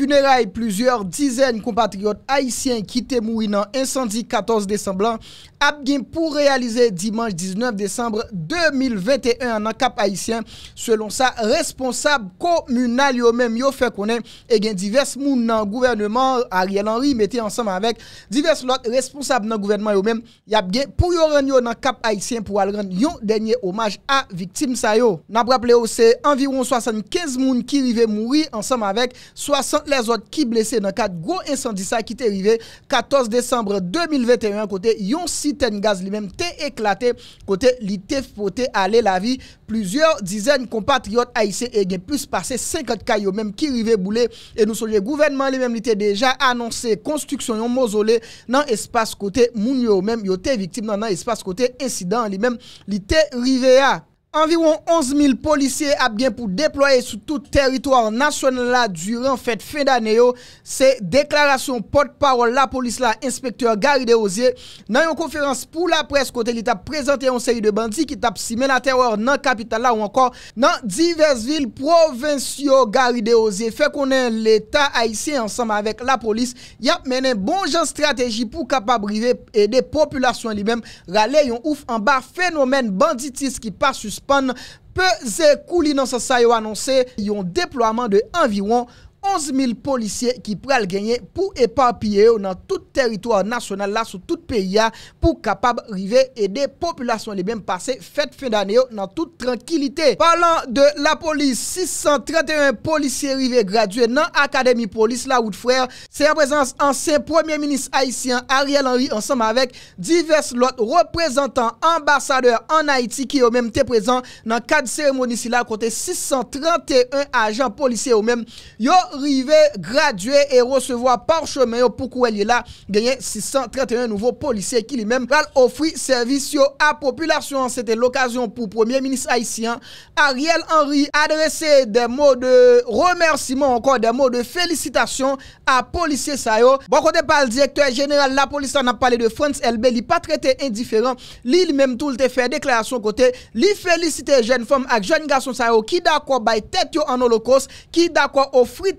Funérailles, plusieurs dizaines compatriotes haïtiens qui morts dans incendie 14 décembre a bien pour réaliser dimanche 19 décembre 2021 en Cap Haïtien. Selon sa responsable communale yo même yo fait connaître et eh divers moun dans gouvernement Ariel Henry mettait ensemble avec divers lot responsables dans gouvernement yo même y a bien pour yo rendre dans Cap Haïtien pour rendre un dernier hommage à victime sayo yo. N'a rappelé oh, c'est environ 75 moun qui rivaient mourir ensemble avec 60 les autres qui blessés dans quatre gros incendies ça qui est arrivé 14 décembre 2021 côté yon citerne gaz lui-même éclaté côté li poté aller la vie plusieurs dizaines compatriotes haïtiens et plus passé 50 cailloux même qui rivé bouler et nous le gouvernement les même déjà annoncé construction yon mausolée dans espace côté Mounio yo même yo victime dans espace côté incident lui-même li Anviron 11.000 polisye ap gen pou deploye sou tout teritwar nasyonel la duran fèt fèd anèyo se deklarasyon pot parol la polis la inspektor Gary Deozier nan yon konferans pou la pres kote li tap prezante yon seri de bandi ki tap simen a teror nan kapital la ou ankor nan divers vil provensyo Gary Deozier. Fè konen l'Etat a isye ansam avèk la polis yap menen bon jan strategi pou kapabrive e de populasyon li mèm rale yon ouf anba fenomen banditis ki pa sus pan pe zè kou li nan sa sa yo anonsè yon deploaman de anviwan 11000 polisye ki pral genye pou epapye yo nan tout teritouan nasyonal la sou tout periya pou kapab rive e de populasyon li bem pase fet fin dan yo oh, nan tout tranquilite. Parlant de la polis 631 polisye rive graduye nan Akademi Polis la Wout Frère. Se yon prezant anse Premier Ministre Haitien Ariel Henry ansam avek divers lot reprezentant ambasadeur an Haiti ki yo menm te prezant nan kad seremoni si la kote 631 ajan polisye yo menm yo arriver, gradué et recevoir par chemin pour quoi est là gagner 631 nouveaux policiers qui lui-même offrir service à la population c'était l'occasion pour le premier ministre haïtien Ariel Henry adresser des mots de remerciement encore des mots de félicitations à policiers ça bon côté par le directeur général la police on a parlé de France LB il pas traité indifférent lui même tout le fait déclaration côté li féliciter jeune femme et jeunes garçons sayo. qui d'accord bay tête en holocauste qui d'accord offrir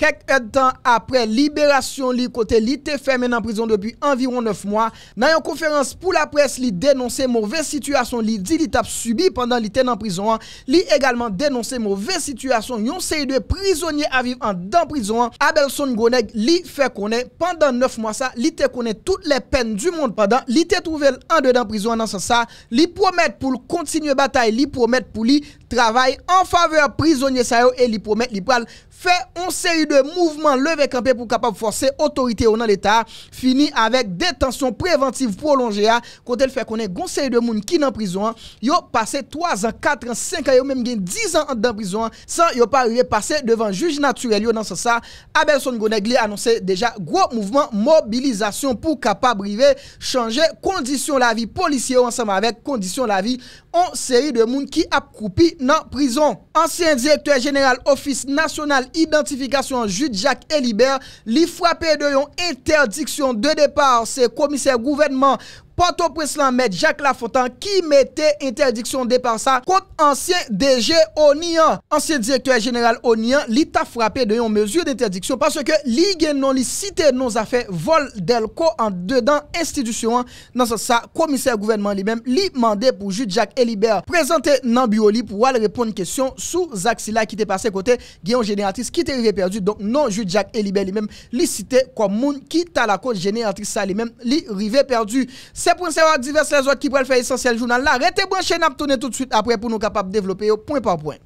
Kek etan apre liberasyon li kote li te femen nan prizon depi environ 9 mwa. Nan yon konferans pou la pres li denonse mouve sitwasyon li di li tap subi pandan li ten nan prizon an. Li egalman denonse mouve sitwasyon yon sey de prizonyen aviv an dan prizon an. Abelson Goneg li fe konen pandan 9 mwa sa. Li te konen tout le pen du moun pandan. Li te trouvel an de dan prizon an nan sa sa. Li promet pou l kontinye batay. Li promet pou li travay an faveur prizonyen sa yo. Li promet li pral. Fè on seri de mouvman leve kampe pou kapab force otorite ou nan l'Etat. Fini avèk detansyon preventiv prolongea. Kontèl fè konè goun seri de moun ki nan prizon. Yo pase 3 an, 4 an, 5 an, yo mèm gen 10 an an dan prizon. San yo pa rive pase devan juj naturel yo nan sasa. Abelson Gonegli anonsè deja gwo mouvman mobilizasyon pou kapab rive. Chanje kondisyon la vi. Polisyè ou ansam avèk kondisyon la vi. On seri de moun ki ap koupi nan prizon. Ansyen direktor general ofis nasyonal. identifikasyon judjak eliber, li fwape de yon interdiksyon de depar se komiser gouvenman Port-au-Prince Jacques Lafontan, qui mettait interdiction départ ça contre ancien DG Onian. Ancien directeur général Onian, l'ITA frappé de une mesure d'interdiction parce que ligue non li cité nos affaires vol d'Elco en dedans institution. Dans ce ça, commissaire gouvernement lui-même, lui mandé pour juge Jacques Elibert présenter dans pour aller répondre question sous Zaxila qui était passé côté Guillaume génératrice qui était perdu. Donc, non, juge Jacques Elibert lui-même, lui cité comme moun qui t'a la cause génératrice ça lui-même, lui rivé perdu. C'est Deponsèro ak divers la zo ki prèl fè esensyèl jounal la, rete bon chèn ap tounè tout süt apre pou nou kapap devlopè yo, poun pò poun.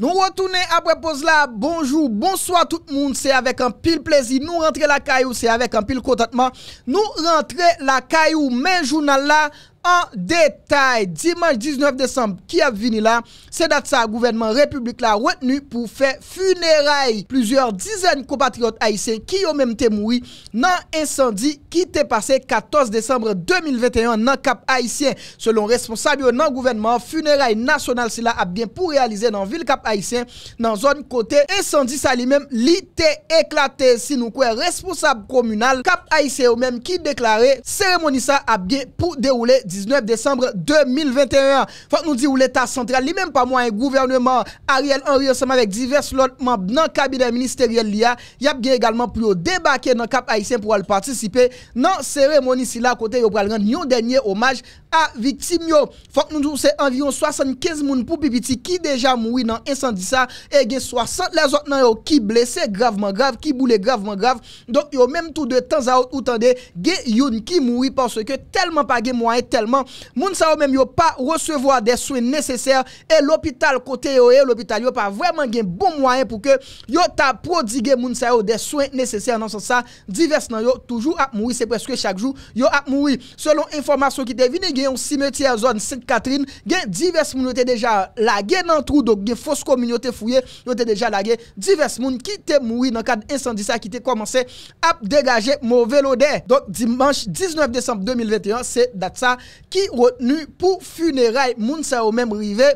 Nou retounè ap repos la, bonjou, bonsoi tout moun, se avek an pil plezi, nou rentre la kayou, se avek an pil kontatman, nou rentre la kayou men jounal la. En detay, dimanche 19 Desembre, ki ap vini la, se dat sa Gouvernement Republik la wetnou pou Fe funeray. Plusyeor dizen Kopatriot Aisyen ki yo menm te Moui nan insandi ki te Pase 14 Desembre 2021 Nan Kap Aisyen. Selon responsabio Nan Gouvernement, funeray nasyonal Si la ap gen pou realize nan vil Kap Aisyen Nan zon kote insandi Sa li menm li te eklate Si nou kwe responsab komunal Kap Aisyen yo menm ki deklare Seremonisa ap gen pou deroule 19 décembre 2021. Faut nous dire où l'État central, lui-même pas moi un gouvernement, Ariel Henry ensemble avec diverses autres membres dans le cabinet ministériel, il y a également pour débarquer dans le Cap Haïtien pour participer dans la cérémonie, si là, côté, il y un dernier hommage a viktim yo. Fonk nou nou se anvyon 75 moun pou pipiti ki deja moui nan insandisa e gen 60 la zot nan yo ki blese gravman grav, ki boule gravman grav. Donk yo menm tou de tan zaot ou tan de gen yon ki moui panso ke telman pa gen mouayen telman. Moun sa yo menm yo pa resevoa de souen neseser e l'opital kote yo e, l'opital yo pa vweman gen bon mouayen pou ke yo ta prodige moun sa yo de souen neseser nan son sa. Divers nan yo toujou ap moui. Se preske chak jou yo ap moui. Selon informasyon ki te vini gen Yon simetiye zon Sint-Katrin gen divers moun yo te deja lage nan trou Dok gen foskou moun yo te fouye yo te deja lage Divers moun ki te moui nan kade insandisa ki te komanse ap degaje mou velo de Dok dimansh 19 Desemple 2021 se datsa ki wot nu pou funeray moun sa o mem rive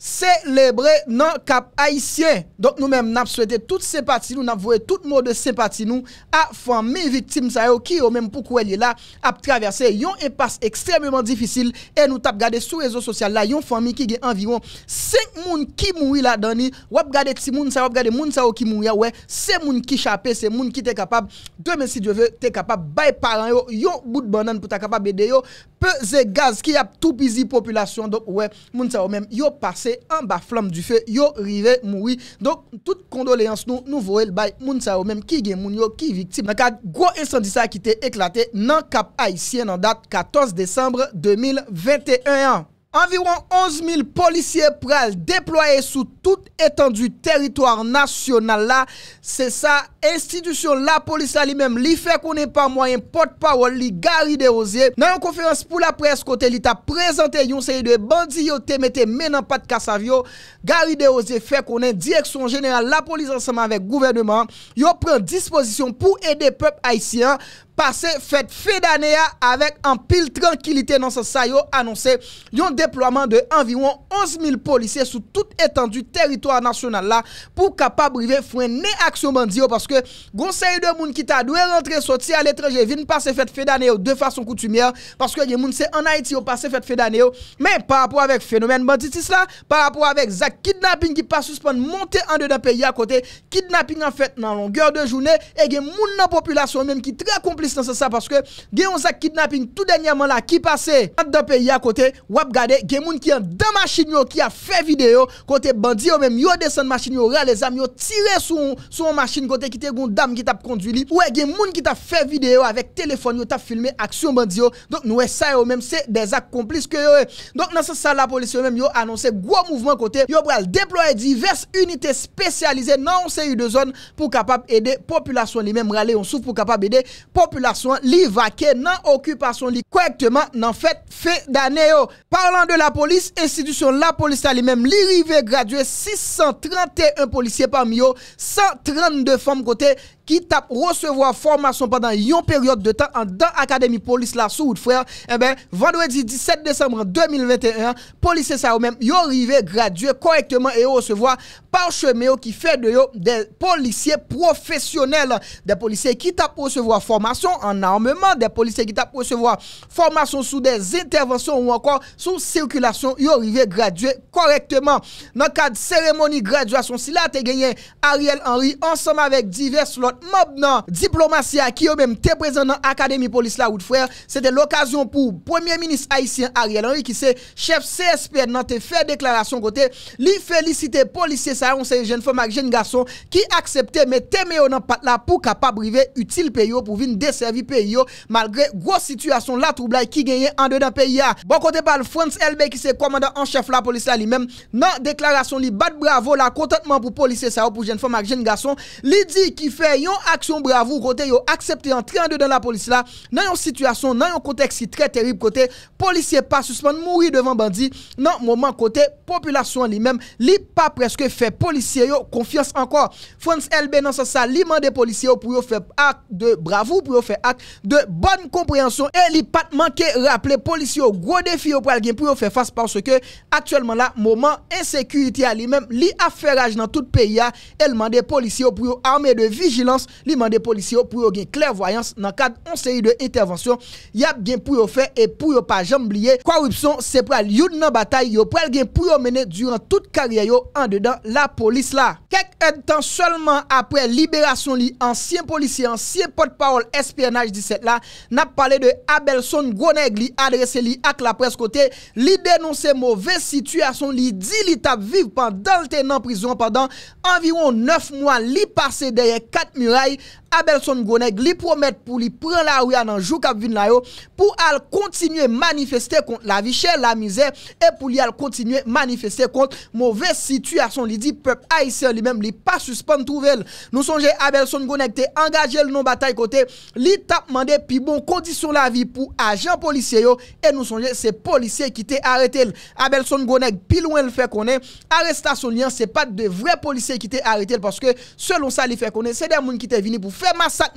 Selebrer nan kap haisyen Donk nou menm nap swete tout sempati nou Nap vwe tout mou de sempati nou A fwami vitim sa yo Ki yo menm pou kwe li la ap traverse Yon e pas ekstremement difisil E nou tap gade sou rezo sosyal la Yon fwami ki ge anviron 5 moun ki moui la dani Wap gade ti moun sa wap gade moun sa wakimou ya Se moun ki chape se moun ki te kapab 2 menm si diyo ve te kapab Bay paran yo yo bout banan pou ta kapab E de yo peze gaz ki ap tou pizi Populasyon donk we moun sa wakimou Yo pase An ba flam du fe yo rive moui Donk tout kondoleans nou nou vorel bay moun sa ou menm Ki gen moun yo ki vitib Naka gwo esandisa ki te eklate nan kap Aisyen An dat 14 Desembre 2021 environ 11.000 polisye pral deploye sou tout etan du teritoar nasyonal la se sa institusyon la polisya li mem li fe konen pa mwayen potpawol li gari de oze nan yon konferans pou la pres kote li ta prezante yon se yon de bandi yo te mette menan pat kasavyo gari de oze fe konen direksyon jeneral la polis ansaman vek gouvernement yo pren disposisyon pou ede pep aisyen pase fet fedanea avek an pil tranquilite nan se sayo anonse yon de deploaman de anviron 11.000 polise sou tout etan du teritwa nasyonal la pou kapabrive fwen ne aksyon mandi yo, paske gonsay de moun ki ta dwe rentre soti a letreje vin pas se fet fedane yo, de fason koutumia paske gen moun se anaiti yo pas se fet fedane yo men, pa rapor avek fenomen banditis la, pa rapor avek zak kidnapping ki pa suspon monte an de da peyi a kote kidnapping an fet nan longyor de jounen e gen moun nan populasyon men ki tre komplis nan se sa, paske gen yon zak kidnapping tout denyaman la ki pase an de da peyi a kote, wap gade gen moun ki an dan machin yo ki a fe videyo kote bandi yo men yo desen machin yo reale zam yo tire sou sou machin kote ki te goun dam ki tap kondwi li. Ou e gen moun ki tap fe videyo avek telefon yo tap filme aksyon bandi yo donk nou e sa yo men se dezak komplis ke yo e. Donk nan se sal la polisyon yo men yo anonse gwo mouvman kote yo pral deploye divers unité spesyalize nan onse yu de zon pou kapap ede populasyon li. Men brale yon sou pou kapap ede populasyon li vake nan okupasyon li korekteman nan fet fe dane yo. Parlan de la police, institution la police à lui-même, l'irrivé gradué 631 policiers parmi eux, 132 femmes côté, qui tape recevoir formation pendant une période de temps en dans Académie Police la Soud, frère, eh ben, vendredi 17 décembre 2021, police ça même, yo arrivé gradué correctement et recevoir par chemin qui fait de yo des policiers professionnels, des policiers qui tape recevoir formation en armement, des policiers qui tapent recevoir formation sous des interventions ou encore sous circulation, yo arrivé gradué correctement. Dans le cadre de cérémonie graduation, si là, tu gagné Ariel Henry ensemble avec divers autres mob nan diplomatia ki yo menm te prezen nan Akademi Polis la Oud Frère se te l'okasyon pou Premier Minist Aisyen Ariel Henry ki se chef CSP nan te fe deklarasyon kote li felicite polisye sa yon se jen fomak jen gason ki aksepte me teme yo nan pat la pou ka pa brive util pe yo pou vin deservi pe yo malgre gros situasyon la troubla ki genye an de nan pe ya. Bon kote pan Frans Elbe ki se komanda an chef la polisya li menm nan deklarasyon li bat bravo la kontatman pou polisye sa yo pou jen fomak jen gason. Li di ki fe yon aksyon bravou kote, yon aksepte yon triande dan la polisi la, nan yon situasyon nan yon konteksi tre terib kote polisye pa suspande, mouri devan bandi nan mouman kote, populasyon li mem li pa preske fe polisye yon konfians anko, Frans LB nan sa sa li mande polisye yon pou yon fe ak de bravou, pou yon fe ak de bonn komprehansyon, e li pat manke rapple, polisye yon gro defi yon pou yon fe fase, panso ke aktuelman la mouman, ensekurity a li mem li aferaj nan tout peyi a el mande polisye yon pou yon arme de vigilan Li mande polisi yo pou yo gen kler voyans nan kad on seri de intervensyon Yap gen pou yo fe e pou yo pa jamb liye Korupsyon se pral yon nan batay yo pral gen pou yo mene Durant tout karyay yo an dedan la polis la Kek etan solman apre liberasyon li Ansyen polisi, ansyen pot parol espionaj di set la Nap pale de Abelson Goneg li adrese li ak la pres kote Li denonse mouvez sityasyon li Di li tap viv pandan lte nan prizon Pandan anviron 9 mwan li pase derye 4000 Murai Abelson Gonek li promet pou li pren la ouya nan jou kap vin la yo pou al kontinue manifeste kont la vi chè la mizè e pou li al kontinue manifeste kont mouves situasyon li di pep aise li men li pa suspande trouvel. Nou sonje Abelson Gonek te engaje l non batay kote li tap mande pi bon kondisyon la vi pou ajen polisye yo e nou sonje se polisye ki te arete l. Abelson Gonek pi lwen l fè konen aresta son yan se pat de vre polisye ki te arete l paske selon sa li fè konen se de moun ki te vini pou fè konen fait massacre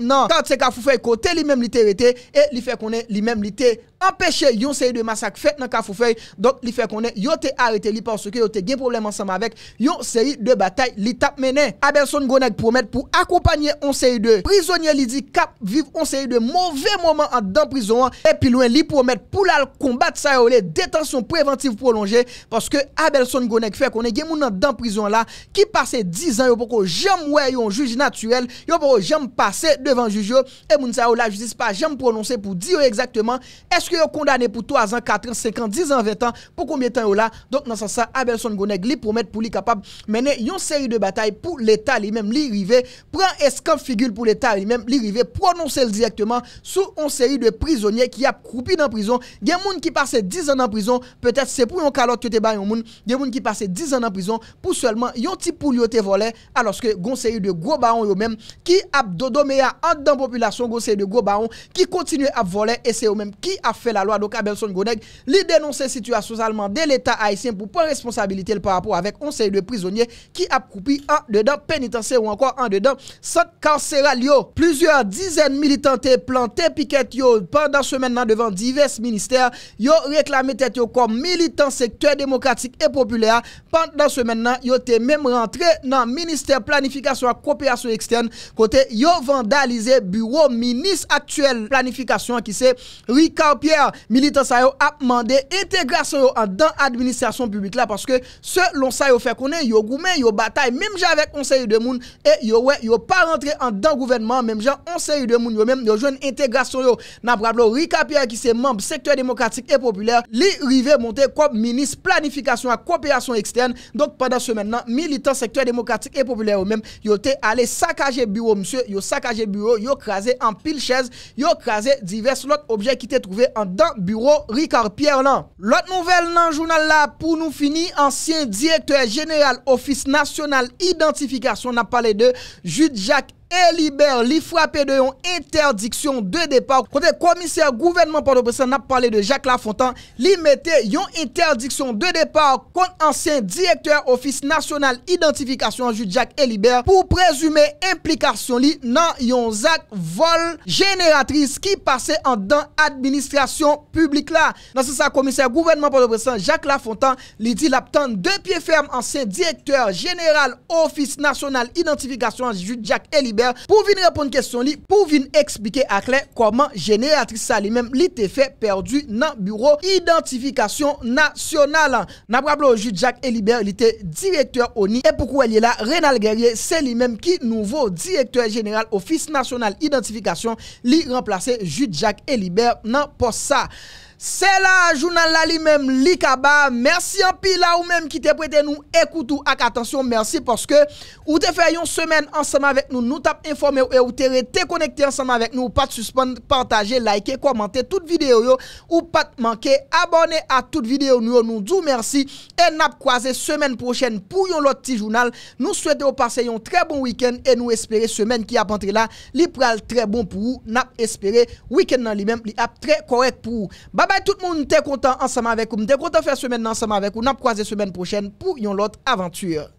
c'est faut faire côté lui-même il était et il fait qu'on est lui-même il empèche yon seri de masak fèt nan kafou fèy, donk li fè konè, yo te arète li porsè ki yo te gen problem ansèm avèk, yon seri de batay li tap menè. Abelson Gonek promet pou akopanyè yon seri de prizonyè li di kap viv yon seri de mouvè mouman an dan prizon an, epi louen li promet pou lal kombat sa yo le detansyon preventiv prolongè, porsè ke Abelson Gonek fè konè gen moun nan dan prizon la, ki pase 10 an, yo pou ko jem wè yon juj naturel, yo pou ko jem pase devan juj yo, e moun sa yo la juzis pa jem prononse pou di yo exactement, yo kondane pou 3 an, 4 an, 5 an, 10 an, 20 an pou koumye tan yo la. Donk nan san sa Abelson Gounek li promet pou li kapab mene yon seri de batay pou l'Etat li menm li rive. Pren eskan figil pou l'Etat li menm li rive. Prononse l direktman sou yon seri de prizonye ki ap koupi nan prizon. Gen moun ki pase 10 an nan prizon. Petèt se pou yon kalot yo te ba yon moun. Gen moun ki pase 10 an nan prizon pou solman yon ti pou yo te vole aloske yon seri de gro baron yo menm ki ap dodo mea an dan populasyon yon seri de gro baron ki kontinu ap vole fè la loi do Kabelson-Goneg, li denonsè situasyon salman de l'Etat haïsien pou pon responsabilité le par rapport avèk onseye de prizonier ki apkoupi an dedan penitensè ou an kwa an dedan sa kancéral yo. Plusièr dizèn militantè plantè pikèt yo pandan semen nan devan divers ministèr yo reklamè tèt yo kom militant sektèr demokratik e populèr pandan semen nan yo tè mèm rentrè nan ministèr planifikasyon akopiyasyon ekstern kote yo vandalize bureau minis aktuel planifikasyon ki se rikampye Militan sa yo ap mande integrasyon yo an dan administrasyon publik la, paske se lon sa yo fe konen yo goumen, yo batay, mem jan vek onse yu demoun, e yo we, yo pa rentre an dan gouvenman, mem jan onse yu demoun yo men, yo jwen integrasyon yo, nan braplo, rikapya ki se mamb, sektory demokratik e popüler, li rive montè kop, minis, planifikasyon a kopiyasyon ekstern, donk pandan se men nan, militan sektory demokratik e popüler yo men, yo te ale sakaje bureau, msye, yo sakaje bureau, yo krasè an pil chèze, yo krasè divers lot objek ki te trouvé an dan bureau Ricard Pierre Lan. Lot nouvel nan jounal la, pou nou fini, ansyen direktor general ofis nasyonal identifikasyon na pale de Jude Jack E li frape de yon interdiksyon de depar Konten komiser gouvenman N ap pale de Jacques Lafontan Li mete yon interdiksyon de depar Konten ansen direktor Ofis nasyonal identifikasyon Anjou Jacques Elibert Pou prezume implikasyon li nan yon Zak vol generatris Ki pase an dan administrasyon publik la Nansen sa komiser gouvenman Jak Lafontan li di lap tan De pie ferm ansen direktor General ofis nasyonal identifikasyon Anjou Jacques Elibert Pou vin repoun kestyon li, pou vin eksplike aklen koman jeneratris sa li menm li te fe perdu nan bureau identifikasyon nasyonal an. Na bra blo ju Jack Eliber li te direktor oni e pou kwen li la, Renal Guerrier se li menm ki nouvo direktor jeneral ofis nasyonal identifikasyon li remplase ju Jack Eliber nan pos sa. Se la, jounal la li mem li kaba. Mersi an pi la ou mem ki te pwete nou ekoutou ak atensyon. Mersi porske ou te fè yon semen ansanman vek nou. Nou tap informe ou e ou te re te konekte ansanman vek nou. Ou pat suspande, pantaje, like e, komante tout videyo yo. Ou pat manke, abone a tout videyo nou. Nou djou mersi e nap kwaze semen prochen pou yon lot ti jounal. Nou swete ou pase yon tre bon wiken. E nou espere semen ki ap antre la. Li pral tre bon pou ou. Nap espere wiken nan li mem. Li ap tre korek pou ou. Baba. Tout moun nou te kontan anseman vek ou, nou te kontan fè semen anseman vek ou, nou ap kwaze semen pochen pou yon lot aventur.